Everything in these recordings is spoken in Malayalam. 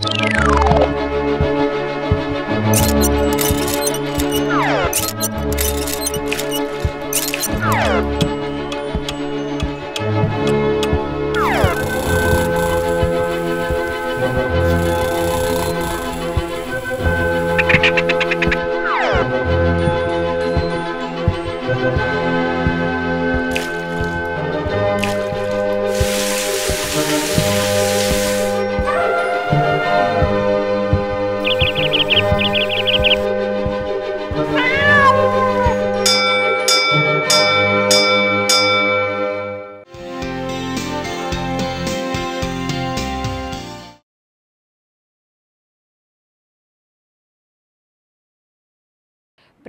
Thank you.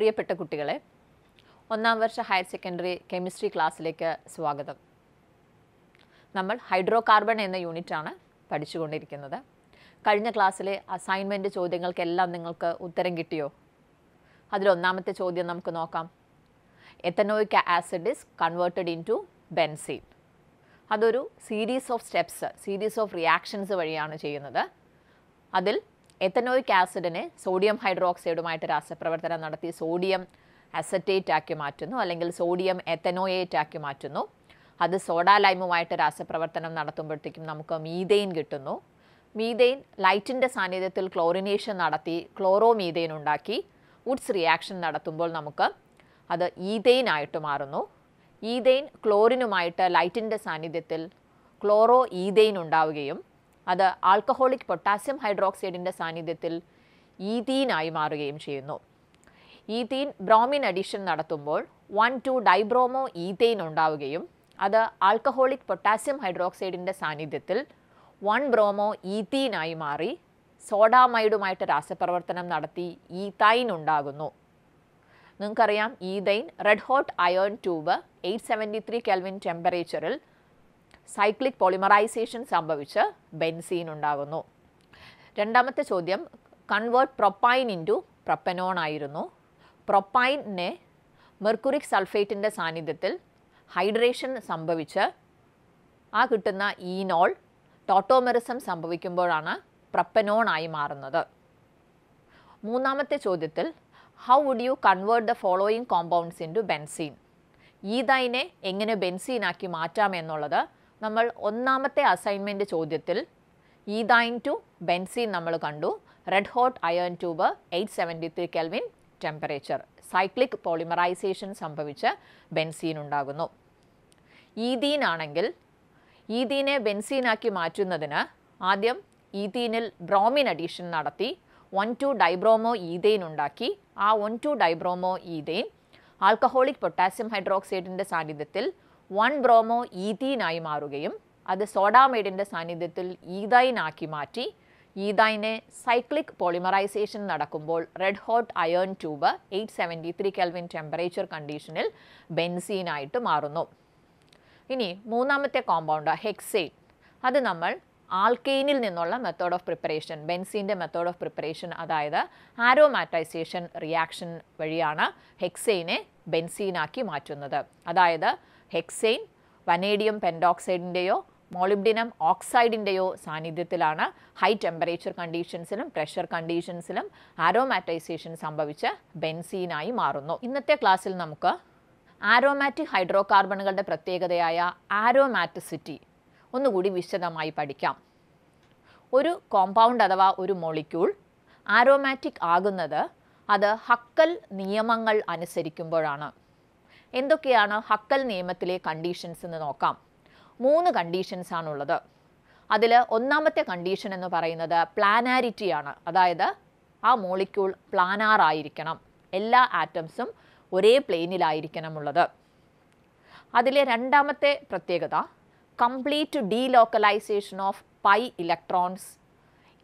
പ്രിയപ്പെട്ട കുട്ടികളെ ഒന്നാം വർഷ ഹയർ സെക്കൻഡറി കെമിസ്ട്രി ക്ലാസ്സിലേക്ക് സ്വാഗതം നമ്മൾ ഹൈഡ്രോ കാർബൺ എന്ന യൂണിറ്റാണ് പഠിച്ചുകൊണ്ടിരിക്കുന്നത് കഴിഞ്ഞ ക്ലാസ്സിലെ അസൈൻമെൻറ്റ് ചോദ്യങ്ങൾക്കെല്ലാം നിങ്ങൾക്ക് ഉത്തരം കിട്ടിയോ അതിലൊന്നാമത്തെ ചോദ്യം നമുക്ക് നോക്കാം ethanoic acid is converted into benzene അതൊരു series of steps series of reactions വഴിയാണ് ചെയ്യുന്നത് അതിൽ എത്തനോയിക് ആസിഡിനെ സോഡിയം ഹൈഡ്രോക്സൈഡുമായിട്ട് രാസപ്രവർത്തനം നടത്തി സോഡിയം അസറ്റേറ്റ് ആക്കി മാറ്റുന്നു അല്ലെങ്കിൽ സോഡിയം എത്തനോയേറ്റ് ആക്കി മാറ്റുന്നു അത് സോഡാ ലൈമുമായിട്ട് രാസപ്രവർത്തനം നടത്തുമ്പോഴത്തേക്കും നമുക്ക് മീതെയിൻ കിട്ടുന്നു മീതെയിൻ ലൈറ്റിൻ്റെ സാന്നിധ്യത്തിൽ ക്ലോറിനേഷൻ നടത്തി ക്ലോറോ മീതെയിൻ ഉണ്ടാക്കി വുഡ്സ് റിയാക്ഷൻ നടത്തുമ്പോൾ നമുക്ക് അത് ഈതെയിൻ ആയിട്ട് മാറുന്നു ഈതെയിൻ ക്ലോറിനുമായിട്ട് ലൈറ്റിൻ്റെ സാന്നിധ്യത്തിൽ ക്ലോറോ ഈതെയിൻ ഉണ്ടാവുകയും അത് ആൽക്കഹോളിക് പൊട്ടാസ്യം ഹൈഡ്രോക്സൈഡിൻ്റെ സാന്നിധ്യത്തിൽ ഈതീനായി മാറുകയും ചെയ്യുന്നു ഈതീൻ ബ്രോമിൻ അഡീഷൻ നടത്തുമ്പോൾ വൺ ടു ഡൈബ്രോമോ ഈതെയിൻ ഉണ്ടാവുകയും അത് ആൽക്കഹോളിക് പൊട്ടാസ്യം ഹൈഡ്രോക്സൈഡിൻ്റെ സാന്നിധ്യത്തിൽ വൺ ബ്രോമോ ഈതീനായി മാറി സോഡാമൈഡുമായിട്ട് രാസപ്രവർത്തനം നടത്തി ഈതൈൻ ഉണ്ടാകുന്നു നിങ്ങൾക്കറിയാം ethyne red hot iron tube eight seventy three kelvin ടെമ്പറേച്ചറിൽ സൈക്ലിക് പോളിമറൈസേഷൻ സംഭവിച്ച് ബെൻസീൻ ഉണ്ടാകുന്നു രണ്ടാമത്തെ ചോദ്യം കൺവേർട്ട് പ്രൊപ്പൈൻ ഇൻറ്റു പ്രപ്പനോൺ ആയിരുന്നു പ്രൊപ്പൈനെ മെർക്കുറിക് സൾഫേറ്റിൻ്റെ സാന്നിധ്യത്തിൽ ഹൈഡ്രേഷൻ സംഭവിച്ച് ആ കിട്ടുന്ന ഈനോൾ ടോട്ടോമെറിസം സംഭവിക്കുമ്പോഴാണ് പ്രപ്പനോൺ ആയി മാറുന്നത് മൂന്നാമത്തെ ചോദ്യത്തിൽ how would you convert the following compounds into benzene ഈതൈനെ എങ്ങനെ ബെൻസീനാക്കി മാറ്റാം എന്നുള്ളത് നമ്മൾ ഒന്നാമത്തെ അസൈൻമെൻറ്റ് ചോദ്യത്തിൽ ഈദൈൻ ടു ബെൻസീൻ നമ്മൾ കണ്ടു red hot iron tube eight seventy three kelvin temperature cyclic polymerisation സംഭവിച്ച് ബെൻസീൻ ഉണ്ടാകുന്നു ഈതീൻ ആണെങ്കിൽ ഈതീനെ ബെൻസീനാക്കി മാറ്റുന്നതിന് ആദ്യം ഈതീനിൽ ബ്രോമിൻ അഡീഷൻ നടത്തി വൺ ടു ഡൈബ്രോമോ ഈതെയിൻ ഉണ്ടാക്കി ആ one two dibromoethane alcoholic potassium ഹൈഡ്രോക്സൈഡിൻ്റെ സാന്നിധ്യത്തിൽ വൺ ബ്രോമോ ഈതീനായി മാറുകയും അത് സോഡാമൈഡിൻ്റെ സാന്നിധ്യത്തിൽ ഈതൈൻ ആക്കി മാറ്റി ഈതൈനെ സൈക്ലിക് പോളിമറൈസേഷൻ നടക്കുമ്പോൾ red hot iron tube eight seventy three kelvin temperature കണ്ടീഷനിൽ ബെൻസീനായിട്ട് മാറുന്നു ഇനി മൂന്നാമത്തെ കോമ്പൗണ്ട് ഹെക്സെയിൻ അത് നമ്മൾ ആൽക്കെയിനിൽ നിന്നുള്ള മെത്തേഡ് ഓഫ് പ്രിപ്പറേഷൻ ബെൻസീൻ്റെ മെത്തേഡ് ഓഫ് പ്രിപ്പറേഷൻ അതായത് ആരോമാറ്റൈസേഷൻ റിയാക്ഷൻ വഴിയാണ് ഹെക്സെയിനെ ബെൻസീനാക്കി മാറ്റുന്നത് അതായത് ഹെക്സൈൻ വനേഡിയം പെൻഡോക്സൈഡിൻ്റെയോ മോളിബ്ഡിനം ഓക്സൈഡിൻ്റെയോ സാന്നിധ്യത്തിലാണ് ഹൈ ടെമ്പറേച്ചർ കണ്ടീഷൻസിലും പ്രഷർ കണ്ടീഷൻസിലും ആരോമാറ്റൈസേഷൻ സംഭവിച്ച് ബെൻസീനായി മാറുന്നു ഇന്നത്തെ ക്ലാസ്സിൽ നമുക്ക് ആരോമാറ്റിക് ഹൈഡ്രോ കാർബണുകളുടെ പ്രത്യേകതയായ ആരോമാറ്റിസിറ്റി ഒന്നുകൂടി വിശദമായി പഠിക്കാം ഒരു കോമ്പൗണ്ട് അഥവാ ഒരു മോളിക്യൂൾ ആരോമാറ്റിക് ആകുന്നത് അത് ഹക്കൽ നിയമങ്ങൾ അനുസരിക്കുമ്പോഴാണ് എന്തൊക്കെയാണ് ഹക്കൽ നിയമത്തിലെ കണ്ടീഷൻസ് എന്ന് നോക്കാം മൂന്ന് കണ്ടീഷൻസ് ആണുള്ളത് അതിൽ ഒന്നാമത്തെ കണ്ടീഷൻ എന്ന് പറയുന്നത് പ്ലാനാരിറ്റിയാണ് അതായത് ആ മോളിക്യൂൾ പ്ലാനാർ ആയിരിക്കണം എല്ലാ ആറ്റംസും ഒരേ പ്ലെയിനിലായിരിക്കണമുള്ളത് അതിലെ രണ്ടാമത്തെ പ്രത്യേകത complete delocalisation of pi electrons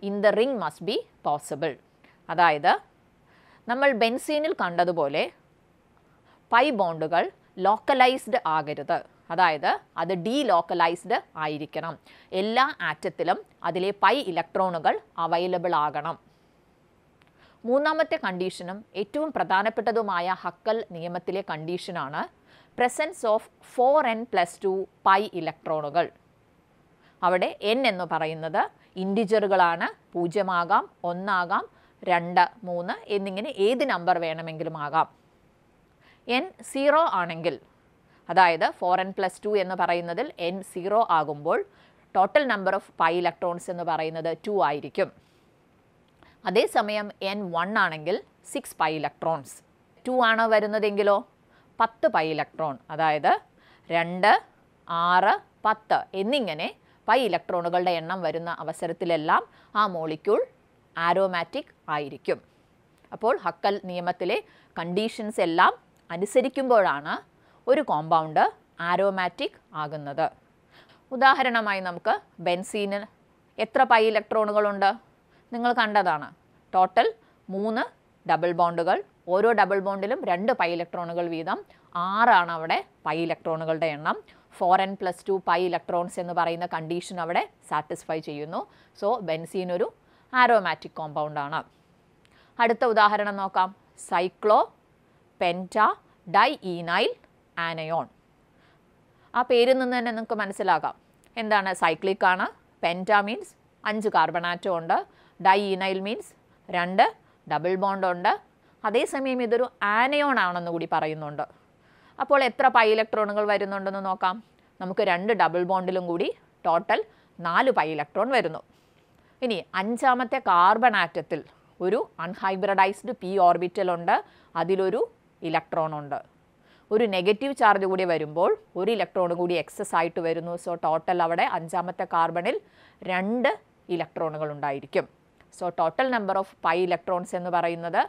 in the ring must be possible അതായത് നമ്മൾ ബെൻസീനിൽ കണ്ടതുപോലെ പൈ ബോണ്ടുകൾ ലോക്കലൈസ്ഡ് ആകരുത് അതായത് അത് ലോക്കലൈസ്ഡ് ആയിരിക്കണം എല്ലാ ആറ്റത്തിലും അതിലെ പൈ ഇലക്ട്രോണുകൾ അവൈലബിൾ ആകണം മൂന്നാമത്തെ കണ്ടീഷനും ഏറ്റവും പ്രധാനപ്പെട്ടതുമായ ഹക്കൽ നിയമത്തിലെ കണ്ടീഷനാണ് presence of four n plus two pi ഇലക്ട്രോണുകൾ അവിടെ എൻ എന്ന് പറയുന്നത് ഇൻഡിജറുകളാണ് പൂജ്യമാകാം ഒന്നാകാം രണ്ട് മൂന്ന് എന്നിങ്ങനെ ഏത് നമ്പർ വേണമെങ്കിലും ആകാം എൻ സീറോ ആണെങ്കിൽ അതായത് ഫോർ എൻ പ്ലസ് ടു എന്ന് പറയുന്നതിൽ എൻ സീറോ ആകുമ്പോൾ total number of pi electrons എന്ന് പറയുന്നത് ടു ആയിരിക്കും അതേസമയം എൻ വൺ ആണെങ്കിൽ സിക്സ് പൈ ഇലക്ട്രോൺസ് ടു ആണ് വരുന്നതെങ്കിലോ പത്ത് പൈ ഇലക്ട്രോൺ അതായത് രണ്ട് ആറ് പത്ത് എന്നിങ്ങനെ പൈ ഇലക്ട്രോണുകളുടെ എണ്ണം വരുന്ന അവസരത്തിലെല്ലാം ആ മോളിക്യൂൾ ആരോമാറ്റിക് ആയിരിക്കും അപ്പോൾ ഹക്കൽ നിയമത്തിലെ കണ്ടീഷൻസ് എല്ലാം അനുസരിക്കുമ്പോഴാണ് ഒരു കോമ്പൗണ്ട് ആരോമാറ്റിക് ആകുന്നത് ഉദാഹരണമായി നമുക്ക് ബെൻസീന് എത്ര പൈ ഇലക്ട്രോണുകളുണ്ട് നിങ്ങൾ കണ്ടതാണ് ടോട്ടൽ മൂന്ന് ഡബിൾ ബോണ്ടുകൾ ഓരോ ഡബിൾ ബോണ്ടിലും രണ്ട് പൈ ഇലക്ട്രോണുകൾ വീതം ആറാണ് അവിടെ പൈ ഇലക്ട്രോണുകളുടെ എണ്ണം four n plus two pi electrons എന്ന് പറയുന്ന കണ്ടീഷൻ അവിടെ സാറ്റിസ്ഫൈ ചെയ്യുന്നു സോ ബെൻസീൻ ഒരു ആരോമാറ്റിക് കോമ്പൗണ്ടാണ് അടുത്ത ഉദാഹരണം നോക്കാം സൈക്ലോ പെൻറ്റ ഡൈഇനൈൽ ആനയോൺ ആ പേരിൽ നിന്ന് തന്നെ നിങ്ങൾക്ക് മനസ്സിലാകാം എന്താണ് സൈക്ലിക് ആണ് പെൻറ്റ മീൻസ് അഞ്ച് കാർബണാറ്റം ഉണ്ട് ഡൈഇനൈൽ മീൻസ് രണ്ട് ഡബിൾ ബോണ്ട് ഉണ്ട് അതേസമയം ഇതൊരു ആനയോൺ ആണെന്ന് കൂടി പറയുന്നുണ്ട് അപ്പോൾ എത്ര പൈ ഇലക്ട്രോണുകൾ വരുന്നുണ്ടെന്ന് നോക്കാം നമുക്ക് രണ്ട് ഡബിൾ ബോണ്ടിലും കൂടി ടോട്ടൽ നാല് പൈ ഇലക്ട്രോൺ വരുന്നു ഇനി അഞ്ചാമത്തെ കാർബൺ ആറ്റത്തിൽ ഒരു അൺഹൈബ്രിഡൈസ്ഡ് പി ഓർബിറ്റൽ ഉണ്ട് അതിലൊരു ഇലക്ട്രോൺ ഉണ്ട് ഒരു നെഗറ്റീവ് ചാർജ് കൂടി വരുമ്പോൾ ഒരു ഇലക്ട്രോൺ കൂടി എക്സസ് ആയിട്ട് വരുന്നു സോ ടോട്ടൽ അവിടെ അഞ്ചാമത്തെ കാർബണിൽ രണ്ട് ഇലക്ട്രോണുകൾ ഉണ്ടായിരിക്കും so total number of pi electrons എന്ന് പറയുന്നത്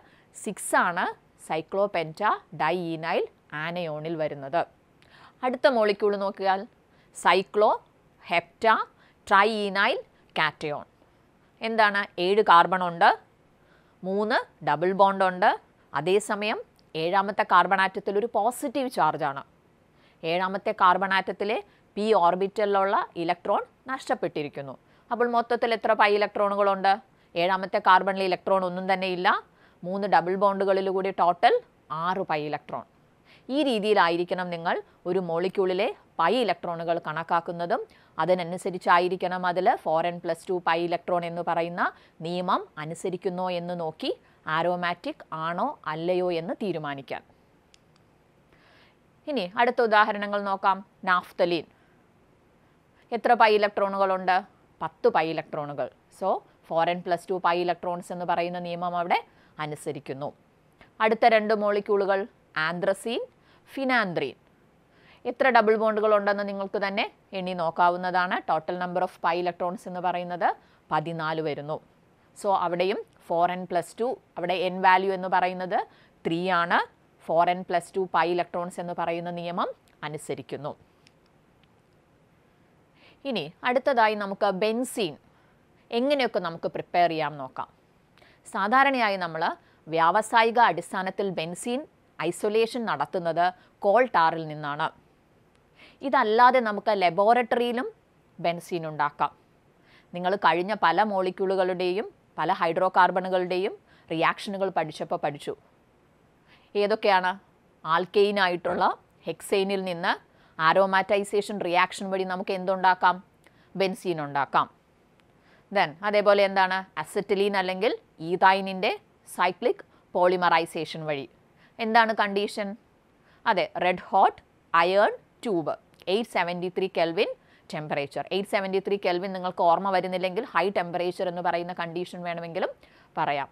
സിക്സ് ആണ് സൈക്ലോപെൻറ്റ ഡൈഇനൈൽ ആനയോണിൽ വരുന്നത് അടുത്ത മോളിക്യൂൾ നോക്കിയാൽ സൈക്ലോ ഹെപ്റ്റ ട്രൈഇനൈൽ കാറ്റയോൺ എന്താണ് ഏഴ് കാർബൺ ഉണ്ട് മൂന്ന് ഡബിൾ ബോണ്ട് ഉണ്ട് അതേസമയം ഏഴാമത്തെ കാർബൺ ആറ്റത്തിൽ ഒരു പോസിറ്റീവ് ചാർജാണ് ഏഴാമത്തെ കാർബൺ ആറ്റത്തിലെ പി ഓർബിറ്റലിലുള്ള ഇലക്ട്രോൺ നഷ്ടപ്പെട്ടിരിക്കുന്നു അപ്പോൾ മൊത്തത്തിൽ എത്ര പൈ ഇലക്ട്രോണുകളുണ്ട് ഏഴാമത്തെ കാർബണിൽ ഇലക്ട്രോൺ ഒന്നും തന്നെ ഇല്ല മൂന്ന് ഡബിൾ ബോണ്ടുകളിൽ കൂടി ടോട്ടൽ ആറ് പൈ ഇലക്ട്രോൺ ഈ രീതിയിലായിരിക്കണം നിങ്ങൾ ഒരു മോളിക്യൂളിലെ പൈ ഇലക്ട്രോണുകൾ കണക്കാക്കുന്നതും അതിനനുസരിച്ചായിരിക്കണം അതിൽ four n plus two pi electron എന്ന് പറയുന്ന നിയമം അനുസരിക്കുന്നോ എന്ന് നോക്കി ആരോമാറ്റിക് ആണോ അല്ലയോ എന്ന് തീരുമാനിക്കാൻ ഇനി അടുത്ത ഉദാഹരണങ്ങൾ നോക്കാം നാഫ്തലീൻ എത്ര പൈ ഇലക്ട്രോണുകളുണ്ട് പത്ത് പൈ ഇലക്ട്രോണുകൾ so four n plus two pi electrons എന്ന് പറയുന്ന നിയമം അവിടെ അനുസരിക്കുന്നു അടുത്ത രണ്ട് മോളിക്യൂളുകൾ ആന്ത്രസീൻ ഫിനാന്ത്രീൻ എത്ര ഡബിൾ ബോണ്ടുകൾ ഉണ്ടെന്ന് നിങ്ങൾക്ക് തന്നെ എണ്ണി നോക്കാവുന്നതാണ് total number of pi electrons എന്ന് പറയുന്നത് പതിനാല് വരുന്നു സോ അവിടെയും ഫോർ എൻ പ്ലസ് ടു അവിടെ എൻ വാല്യൂ എന്ന് പറയുന്നത് ത്രീ ആണ് four n plus two pi electrons എന്ന് പറയുന്ന നിയമം അനുസരിക്കുന്നു ഇനി അടുത്തതായി നമുക്ക് ബെൻസീൻ എങ്ങനെയൊക്കെ നമുക്ക് പ്രിപ്പയർ ചെയ്യാം നോക്കാം സാധാരണയായി നമ്മൾ വ്യാവസായിക അടിസ്ഥാനത്തിൽ ബെൻസീൻ ഐസൊലേഷൻ നടത്തുന്നത് കോൾ ടാറിൽ നിന്നാണ് ഇതല്ലാതെ നമുക്ക് ലബോറട്ടറിയിലും ബെൻസീൻ ഉണ്ടാക്കാം നിങ്ങൾ കഴിഞ്ഞ പല മോളിക്യൂളുകളുടെയും പല ഹൈഡ്രോ കാർബണുകളുടെയും റിയാക്ഷനുകൾ പഠിച്ചപ്പോൾ പഠിച്ചു ഏതൊക്കെയാണ് ആൽക്കെയിനായിട്ടുള്ള ഹെക്സൈനിൽ നിന്ന് ആരോമാറ്റൈസേഷൻ റിയാക്ഷൻ വഴി നമുക്ക് എന്തുണ്ടാക്കാം ബെൻസീൻ ഉണ്ടാക്കാം ദെൻ അതേപോലെ എന്താണ് അസറ്റലീൻ അല്ലെങ്കിൽ ഈതൈനിൻ്റെ സൈക്ലിക് പോളിമറൈസേഷൻ വഴി എന്താണ് കണ്ടീഷൻ അതെ red hot iron tube eight seventy three kelvin temperature eight seventy three kelvin നിങ്ങൾക്ക് ഓർമ്മ വരുന്നില്ലെങ്കിൽ ഹൈ ടെമ്പറേച്ചർ എന്ന് പറയുന്ന കണ്ടീഷൻ വേണമെങ്കിലും പറയാം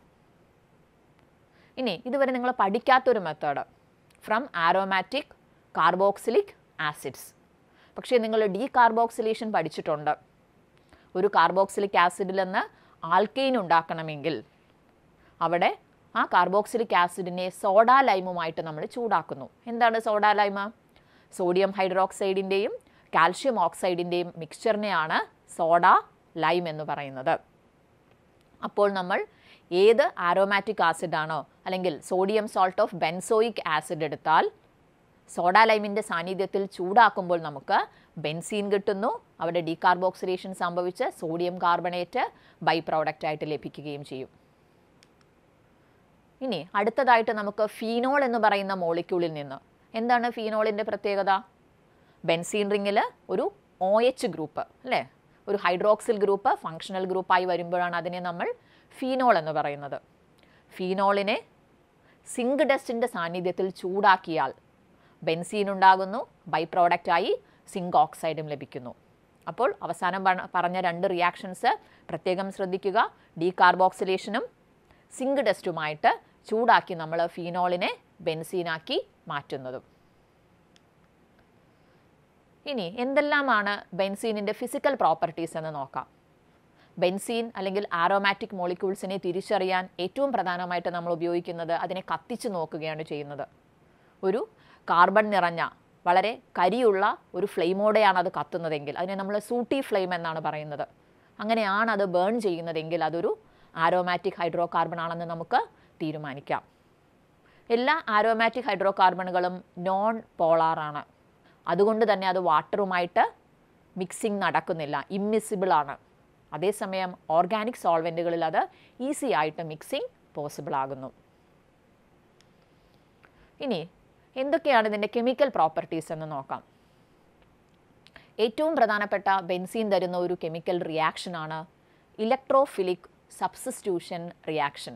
ഇനി ഇതുവരെ നിങ്ങൾ പഠിക്കാത്തൊരു method from aromatic carboxylic acids പക്ഷേ നിങ്ങൾ ഡീ കാർബോക്സിലേഷൻ പഠിച്ചിട്ടുണ്ട് ഒരു കാർബോക്സിലിക് ആസിഡിൽ നിന്ന് ആൽക്കെയിൻ ഉണ്ടാക്കണമെങ്കിൽ അവിടെ ആ കാർബോക്സിലിക് ആസിഡിനെ സോഡാ ലൈമുമായിട്ട് നമ്മൾ ചൂടാക്കുന്നു എന്താണ് സോഡാ ലൈമ സോഡിയം ഹൈഡ്രോക്സൈഡിൻ്റെയും കാൽഷ്യം ഓക്സൈഡിൻ്റെയും മിക്സ്ചറിനെയാണ് സോഡ ലൈം എന്ന് പറയുന്നത് അപ്പോൾ നമ്മൾ ഏത് ആരോമാറ്റിക് ആസിഡാണോ അല്ലെങ്കിൽ sodium salt of benzoic acid എടുത്താൽ സോഡ ലൈമിൻ്റെ സാന്നിധ്യത്തിൽ ചൂടാക്കുമ്പോൾ നമുക്ക് ബെൻസീൻ കിട്ടുന്നു അവിടെ ഡീകാർബോക്സിലേഷൻ സംഭവിച്ച് സോഡിയം കാർബണേറ്റ് ബൈ പ്രോഡക്റ്റ് ആയിട്ട് ലഭിക്കുകയും ചെയ്യും ഇനി അടുത്തതായിട്ട് നമുക്ക് ഫീനോൾ എന്ന് പറയുന്ന മോളിക്യൂളിൽ നിന്ന് എന്താണ് ഫീനോളിൻ്റെ പ്രത്യേകത ബെൻസീൻ റിങ്ങിൽ ഒരു ഒ എച്ച് ഗ്രൂപ്പ് അല്ലേ ഒരു ഹൈഡ്രോക്സിൽ ഗ്രൂപ്പ് ഫങ്ഷണൽ ഗ്രൂപ്പായി വരുമ്പോഴാണ് അതിനെ നമ്മൾ ഫീനോൾ എന്ന് പറയുന്നത് ഫീനോളിനെ സിങ്ക് ഡസ്റ്റിൻ്റെ സാന്നിധ്യത്തിൽ ചൂടാക്കിയാൽ ബെൻസീൻ ഉണ്ടാകുന്നു ബൈ പ്രോഡക്റ്റായി സിങ്ക് ഓക്സൈഡും ലഭിക്കുന്നു അപ്പോൾ അവസാനം പറഞ്ഞ രണ്ട് റിയാക്ഷൻസ് പ്രത്യേകം ശ്രദ്ധിക്കുക ഡീകാർബോക്സിലേഷനും സിങ്ക് ഡസ്റ്റുമായിട്ട് ചൂടാക്കി നമ്മൾ ഫീനോളിനെ ബെൻസീനാക്കി മാറ്റുന്നതും ഇനി എന്തെല്ലാമാണ് ബെൻസീനിൻ്റെ ഫിസിക്കൽ പ്രോപ്പർട്ടീസ് എന്ന് നോക്കാം ബെൻസീൻ അല്ലെങ്കിൽ ആരോമാറ്റിക് മോളിക്യൂൾസിനെ തിരിച്ചറിയാൻ ഏറ്റവും പ്രധാനമായിട്ട് നമ്മൾ ഉപയോഗിക്കുന്നത് അതിനെ കത്തിച്ച് നോക്കുകയാണ് ചെയ്യുന്നത് ഒരു കാർബൺ നിറഞ്ഞ വളരെ കരിയുള്ള ഒരു ഫ്ലെയിമോടെയാണ് അത് കത്തുന്നതെങ്കിൽ അതിനെ നമ്മൾ സൂട്ടി ഫ്ലെയിം എന്നാണ് പറയുന്നത് അങ്ങനെയാണ് അത് ബേൺ ചെയ്യുന്നതെങ്കിൽ അതൊരു ആരോമാറ്റിക് ഹൈഡ്രോ കാർബൺ ആണെന്ന് നമുക്ക് തീരുമാനിക്കാം എല്ലാ ആരോമാറ്റിക് ഹൈഡ്രോ കാർബണുകളും നോൺ പോളാറാണ് അതുകൊണ്ട് തന്നെ അത് വാട്ടറുമായിട്ട് മിക്സിങ് നടക്കുന്നില്ല ഇമ്മിസിബിൾ ആണ് അതേസമയം ഓർഗാനിക് സോൾവെൻറ്റുകളിൽ അത് ഈസി ആയിട്ട് മിക്സിങ് പോസിബിൾ ആകുന്നു ഇനി എന്തൊക്കെയാണ് ഇതിൻ്റെ കെമിക്കൽ പ്രോപ്പർട്ടീസ് എന്ന് നോക്കാം ഏറ്റവും പ്രധാനപ്പെട്ട ബെൻസീൻ തരുന്ന ഒരു കെമിക്കൽ റിയാക്ഷനാണ് ഇലക്ട്രോഫിലിക് സബ്സ്റ്റിറ്റ്യൂഷൻ റിയാക്ഷൻ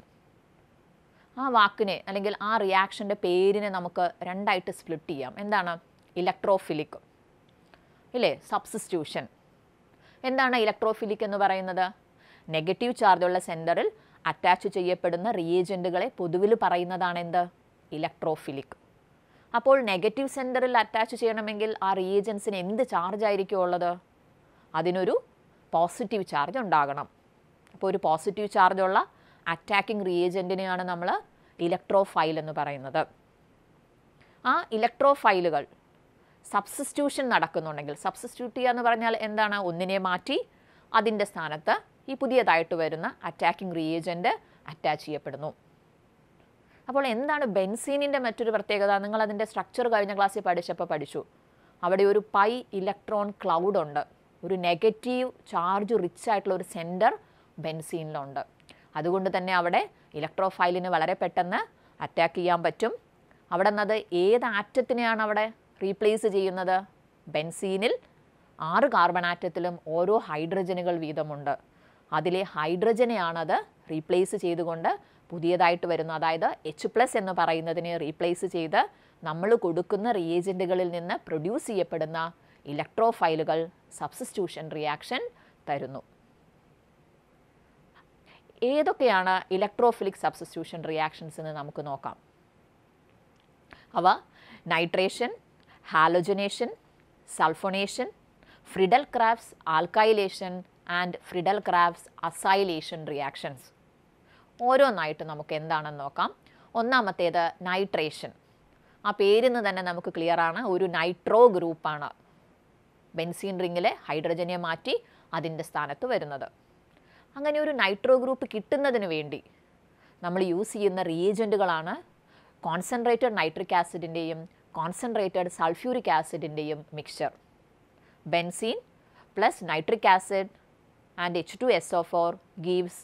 ആ വാക്കിനെ അല്ലെങ്കിൽ ആ റിയാക്ഷൻ്റെ പേരിനെ നമുക്ക് രണ്ടായിട്ട് സ്പ്ലിറ്റ് ചെയ്യാം എന്താണ് ഇലക്ട്രോഫിലിക് ഇല്ലേ സബ്സ്റ്റിറ്റ്യൂഷൻ എന്താണ് ഇലക്ട്രോഫിലിക് എന്ന് പറയുന്നത് നെഗറ്റീവ് ചാർജുള്ള സെൻറ്ററിൽ അറ്റാച്ച് ചെയ്യപ്പെടുന്ന റിയേജൻറ്റുകളെ പൊതുവിൽ പറയുന്നതാണ് എന്ത് ഇലക്ട്രോഫിലിക് അപ്പോൾ നെഗറ്റീവ് സെൻറ്ററിൽ അറ്റാച്ച് ചെയ്യണമെങ്കിൽ ആ റിയേജൻസിന് എന്ത് ചാർജ് ആയിരിക്കും ഉള്ളത് അതിനൊരു പോസിറ്റീവ് ചാർജ് ഉണ്ടാകണം അപ്പോൾ ഒരു പോസിറ്റീവ് ചാർജുള്ള അറ്റാക്കിംഗ് റിയേജൻറ്റിനെയാണ് നമ്മൾ ഇലക്ട്രോഫൈൽ എന്ന് പറയുന്നത് ആ ഇലക്ട്രോഫൈലുകൾ സബ്സ്റ്റിറ്റ്യൂഷൻ നടക്കുന്നുണ്ടെങ്കിൽ സബ്സ്റ്റിറ്റ്യൂട്ട് ചെയ്യുക എന്ന് പറഞ്ഞാൽ എന്താണ് ഒന്നിനെ മാറ്റി അതിൻ്റെ സ്ഥാനത്ത് ഈ പുതിയതായിട്ട് വരുന്ന അറ്റാക്കിംഗ് റീയേജൻറ്റ് അറ്റാച്ച് ചെയ്യപ്പെടുന്നു അപ്പോൾ എന്താണ് ബെൻസീനിൻ്റെ മറ്റൊരു പ്രത്യേകത നിങ്ങൾ അതിൻ്റെ സ്ട്രക്ചർ കഴിഞ്ഞ ക്ലാസ്സിൽ പഠിച്ചപ്പോൾ പഠിച്ചു അവിടെ ഒരു പൈ ഇലക്ട്രോൺ ക്ലൗഡ് ഉണ്ട് ഒരു നെഗറ്റീവ് ചാർജ് റിച്ച് ആയിട്ടുള്ള ഒരു സെൻറ്റർ ബെൻസീനിലുണ്ട് അതുകൊണ്ട് തന്നെ അവിടെ ഇലക്ട്രോഫൈലിന് വളരെ പെട്ടെന്ന് അറ്റാക്ക് ചെയ്യാൻ പറ്റും അവിടെ നിന്നത് ഏത് ആറ്റത്തിനെയാണ് അവിടെ റീപ്ലേസ് ചെയ്യുന്നത് ബെൻസീനിൽ ആറ് കാർബൺ ആറ്റത്തിലും ഓരോ ഹൈഡ്രജനുകൾ വീതമുണ്ട് അതിലെ ഹൈഡ്രജനെയാണത് റീപ്ലേസ് ചെയ്തുകൊണ്ട് പുതിയതായിട്ട് വരുന്ന അതായത് എച്ച് പ്ലസ് എന്ന് പറയുന്നതിനെ റീപ്ലേസ് ചെയ്ത് നമ്മൾ കൊടുക്കുന്ന റിയേജൻറ്റുകളിൽ നിന്ന് പ്രൊഡ്യൂസ് ചെയ്യപ്പെടുന്ന ഇലക്ട്രോഫൈലുകൾ സബ്സ്റ്റിറ്റ്യൂഷൻ റിയാക്ഷൻ തരുന്നു ഏതൊക്കെയാണ് ഇലക്ട്രോഫിലിക് സബ്സ്റ്റിറ്റ്യൂഷൻ റിയാക്ഷൻസ് എന്ന് നമുക്ക് നോക്കാം അവ nitration halogenation sulfonation, Friedel Crafts alkylation and Friedel Crafts acylation reactions ഓരോന്നായിട്ട് നമുക്ക് എന്താണെന്ന് നോക്കാം ഒന്നാമത്തേത് നൈട്രേഷൻ ആ പേരിന്ന് തന്നെ നമുക്ക് ക്ലിയർ ആണ് ഒരു നൈട്രോ ഗ്രൂപ്പാണ് ബെൻസീൻ റിങ്ങിലെ ഹൈഡ്രജനെ മാറ്റി അതിൻ്റെ സ്ഥാനത്ത് വരുന്നത് അങ്ങനെ ഒരു നൈട്രോ ഗ്രൂപ്പ് കിട്ടുന്നതിന് വേണ്ടി നമ്മൾ യൂസ് ചെയ്യുന്ന റിയേജൻറ്റുകളാണ് കോൺസെൻട്രേറ്റഡ് നൈട്രിക് ആസിഡിൻ്റെയും കോൺസെൻട്രേറ്റഡ് സൾഫ്യൂരിക് ആസിഡിൻ്റെയും mixture benzene plus nitric acid and H two S O four gives